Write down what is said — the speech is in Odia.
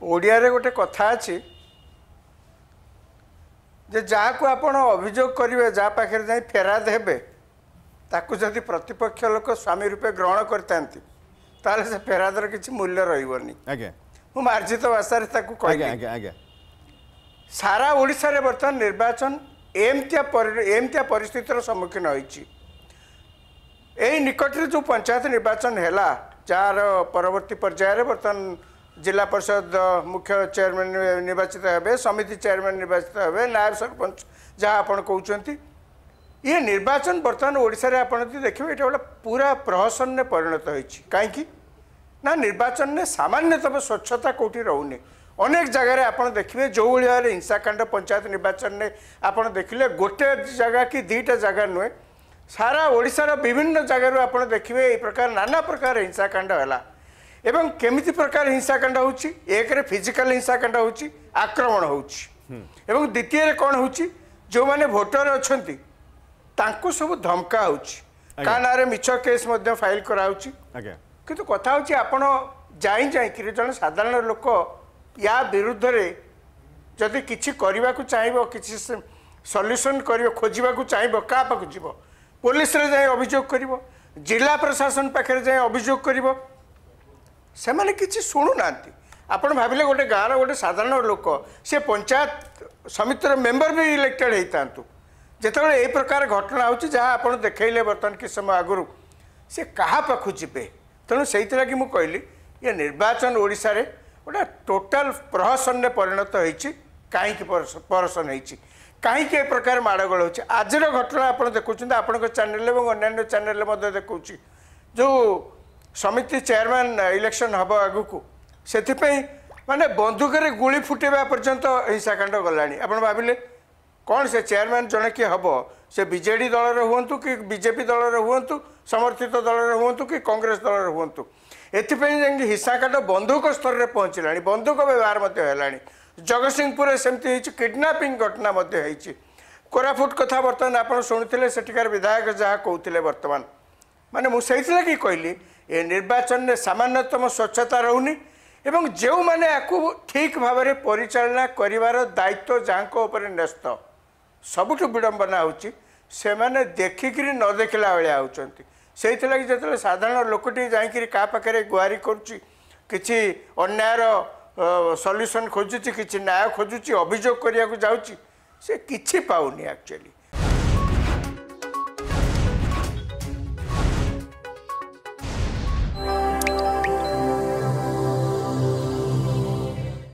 ଓଡ଼ିଆରେ ଗୋଟେ କଥା ଅଛି ଯେ ଯାହାକୁ ଆପଣ ଅଭିଯୋଗ କରିବେ ଯାହା ପାଖରେ ଯାଇ ଫେରାଦ ହେବେ ତାକୁ ଯଦି ପ୍ରତିପକ୍ଷ ଲୋକ ସ୍ୱାମୀ ରୂପେ ଗ୍ରହଣ କରିଥାନ୍ତି ତାହେଲେ ସେ ଫେରାଦର କିଛି ମୂଲ୍ୟ ରହିବନି ମୁଁ ମାର୍ଜିତ ଭାଷାରେ ତାକୁ କହିଲି ସାରା ଓଡ଼ିଶାରେ ବର୍ତ୍ତମାନ ନିର୍ବାଚନ ଏମିତିଆ ଏମିତିଆ ପରିସ୍ଥିତିର ସମ୍ମୁଖୀନ ହୋଇଛି ଏଇ ନିକଟରେ ଯେଉଁ ପଞ୍ଚାୟତ ନିର୍ବାଚନ ହେଲା ଯାହାର ପରବର୍ତ୍ତୀ ପର୍ଯ୍ୟାୟରେ ବର୍ତ୍ତମାନ ଜିଲ୍ଲା ପରିଷଦ ମୁଖ୍ୟ ଚେୟାରମ୍ୟାନ୍ ନିର୍ବାଚିତ ହେବେ ସମିତି ଚେୟାରମ୍ୟାନ୍ ନିର୍ବାଚିତ ହେବେ ନାୟକ ସରପଞ୍ଚ ଯାହା ଆପଣ କହୁଛନ୍ତି ଇଏ ନିର୍ବାଚନ ବର୍ତ୍ତମାନ ଓଡ଼ିଶାରେ ଆପଣ ଯଦି ଦେଖିବେ ଏଇଟା ଗୋଟେ ପୁରା ପ୍ରହସନରେ ପରିଣତ ହୋଇଛି କାହିଁକି ନା ନିର୍ବାଚନରେ ସାମାନ୍ୟତଃ ସ୍ୱଚ୍ଛତା କେଉଁଠି ରହୁନି ଅନେକ ଜାଗାରେ ଆପଣ ଦେଖିବେ ଯେଉଁଭଳି ଭାବରେ ହିଂସାକାଣ୍ଡ ପଞ୍ଚାୟତ ନିର୍ବାଚନରେ ଆପଣ ଦେଖିଲେ ଗୋଟେ ଜାଗା କି ଦୁଇଟା ଜାଗା ନୁହେଁ ସାରା ଓଡ଼ିଶାର ବିଭିନ୍ନ ଜାଗାରୁ ଆପଣ ଦେଖିବେ ଏହି ପ୍ରକାର ନାନା ପ୍ରକାର ହିଂସାକାଣ୍ଡ ହେଲା ଏବଂ କେମିତି ପ୍ରକାର ହିଂସାକାଣ୍ଡ ହେଉଛି ଏକରେ ଫିଜିକାଲ ହିଂସାକାଣ୍ଡ ହେଉଛି ଆକ୍ରମଣ ହେଉଛି ଏବଂ ଦ୍ୱିତୀୟରେ କ'ଣ ହେଉଛି ଯେଉଁମାନେ ଭୋଟର ଅଛନ୍ତି ତାଙ୍କୁ ସବୁ ଧମକା ହେଉଛି କାହା ନାଁରେ ମିଛ କେସ୍ ମଧ୍ୟ ଫାଇଲ୍ କରାହେଉଛି କିନ୍ତୁ କଥା ହେଉଛି ଆପଣ ଯାଇ ଯାଇକିରି ଜଣେ ସାଧାରଣ ଲୋକ ୟା ବିରୁଦ୍ଧରେ ଯଦି କିଛି କରିବାକୁ ଚାହିଁବ କିଛି ସଲ୍ୟୁସନ୍ କରିବ ଖୋଜିବାକୁ ଚାହିଁବ କାହା ପାଖକୁ ଯିବ ପୋଲିସରେ ଯାଇ ଅଭିଯୋଗ କରିବ ଜିଲ୍ଲା ପ୍ରଶାସନ ପାଖରେ ଯାଇ ଅଭିଯୋଗ କରିବ ସେମାନେ କିଛି ଶୁଣୁନାହାନ୍ତି ଆପଣ ଭାବିଲେ ଗୋଟେ ଗାଁର ଗୋଟେ ସାଧାରଣ ଲୋକ ସେ ପଞ୍ଚାୟତ ସମିତିର ମେମ୍ବର ବି ଇଲେକ୍ଟେଡ଼ ହେଇଥାନ୍ତୁ ଯେତେବେଳେ ଏହି ପ୍ରକାର ଘଟଣା ହେଉଛି ଯାହା ଆପଣ ଦେଖେଇଲେ ବର୍ତ୍ତମାନ କିଛି ସମୟ ଆଗରୁ ସେ କାହା ପାଖକୁ ଯିବେ ତେଣୁ ସେଇଥିଲାଗି ମୁଁ କହିଲି ଇଏ ନିର୍ବାଚନ ଓଡ଼ିଶାରେ ଗୋଟେ ଟୋଟାଲ ପ୍ରହସନରେ ପରିଣତ ହେଇଛି କାହିଁକି ପରସନ ହେଇଛି କାହିଁକି ଏ ପ୍ରକାର ମାଡ଼ଗୋଳ ହେଉଛି ଆଜିର ଘଟଣା ଆପଣ ଦେଖୁଛନ୍ତି ଆପଣଙ୍କ ଚ୍ୟାନେଲ୍ରେ ଏବଂ ଅନ୍ୟାନ୍ୟ ଚ୍ୟାନେଲ୍ରେ ମଧ୍ୟ ଦେଖାଉଛି ଯେଉଁ ସମିତି ଚେୟାରମ୍ୟାନ୍ ଇଲେକ୍ସନ୍ ହେବ ଆଗକୁ ସେଥିପାଇଁ ମାନେ ବନ୍ଧୁକରେ ଗୁଳି ଫୁଟେଇବା ପର୍ଯ୍ୟନ୍ତ ହିଂସାକାଣ୍ଡ ଗଲାଣି ଆପଣ ଭାବିଲେ କ'ଣ ସେ ଚେୟାରମ୍ୟାନ୍ ଜଣେ କିଏ ହେବ ସେ ବିଜେଡ଼ି ଦଳରେ ହୁଅନ୍ତୁ କି ବିଜେପି ଦଳରେ ହୁଅନ୍ତୁ ସମର୍ଥିତ ଦଳରେ ହୁଅନ୍ତୁ କି କଂଗ୍ରେସ ଦଳରେ ହୁଅନ୍ତୁ ଏଥିପାଇଁ ଯାଇକି ହିଂସାକାଣ୍ଡ ବନ୍ଧୁକ ସ୍ତରରେ ପହଞ୍ଚିଲାଣି ବନ୍ଧୁକ ବ୍ୟବହାର ମଧ୍ୟ ହେଲାଣି ଜଗତସିଂହପୁରରେ ସେମିତି ହେଇଛି କିଡ଼ନାପିଂ ଘଟଣା ମଧ୍ୟ ହେଇଛି କୋରାପୁଟ କଥା ବର୍ତ୍ତମାନ ଆପଣ ଶୁଣୁଥିଲେ ସେଠିକାର ବିଧାୟକ ଯାହା କହୁଥିଲେ ବର୍ତ୍ତମାନ ମାନେ ମୁଁ ସେଇଥିଲାଗି କହିଲି ଏ ନିର୍ବାଚନରେ ସାମାନ୍ୟତମ ସ୍ୱଚ୍ଛତା ରହୁନି ଏବଂ ଯେଉଁମାନେ ଏହାକୁ ଠିକ୍ ଭାବରେ ପରିଚାଳନା କରିବାର ଦାୟିତ୍ୱ ଯାହାଙ୍କ ଉପରେ ନ୍ୟସ୍ତ ସବୁଠୁ ବିଡ଼ମ୍ବନା ହେଉଛି ସେମାନେ ଦେଖିକିରି ନ ଦେଖିଲା ଭଳିଆ ହେଉଛନ୍ତି ସେଇଥିଲାଗି ଯେତେବେଳେ ସାଧାରଣ ଲୋକଟି ଯାଇକିରି କାହା ପାଖରେ ଗୁହାରି କରୁଛି କିଛି ଅନ୍ୟାୟର ସଲ୍ୟୁସନ୍ ଖୋଜୁଛି କିଛି ନ୍ୟାୟ ଖୋଜୁଛି ଅଭିଯୋଗ କରିବାକୁ ଯାଉଛି ସେ କିଛି ପାଉନି ଆକ୍ଚୁଆଲି